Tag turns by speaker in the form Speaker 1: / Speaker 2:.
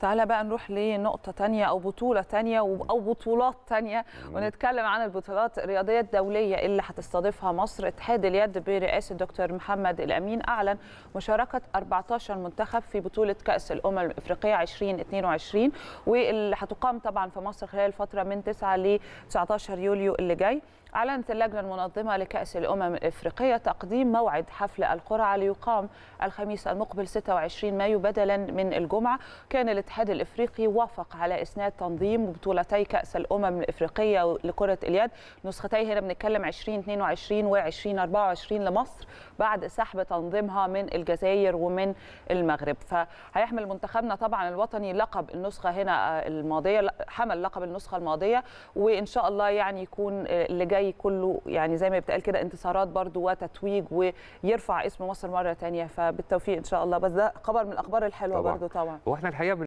Speaker 1: تعالى بقى نروح لنقطة تانية أو بطولة تانية أو بطولات تانية ونتكلم عن البطولات الرياضية الدولية اللي هتستضيفها مصر اتحاد اليد برئاسة دكتور محمد الأمين أعلن مشاركة 14 منتخب في بطولة كأس الأمم الإفريقية 2022 واللي هتقام طبعا في مصر خلال الفترة من 9 ل 19 يوليو اللي جاي أعلنت اللجنة المنظمة لكأس الأمم الإفريقية تقديم موعد حفل القرعة ليقام الخميس المقبل 26 مايو بدلا من الجمعة كان الاتحاد الاتحاد الافريقي وافق على اسناد تنظيم بطولتي كاس الامم الافريقيه لكره اليد نسختي هنا بنتكلم 2022 و2024 لمصر بعد سحب تنظيمها من الجزائر ومن المغرب فهيحمل منتخبنا طبعا الوطني لقب النسخه هنا آه، الماضيه حمل لقب النسخه الماضيه وان شاء الله يعني يكون آه، اللي جاي كله يعني زي ما بتقال كده انتصارات برضو وتتويج ويرفع اسم مصر مره ثانيه فبالتوفيق ان شاء الله بس ده خبر من الاخبار الحلوه طبعا. برضو طبعا واحنا
Speaker 2: الحقيقه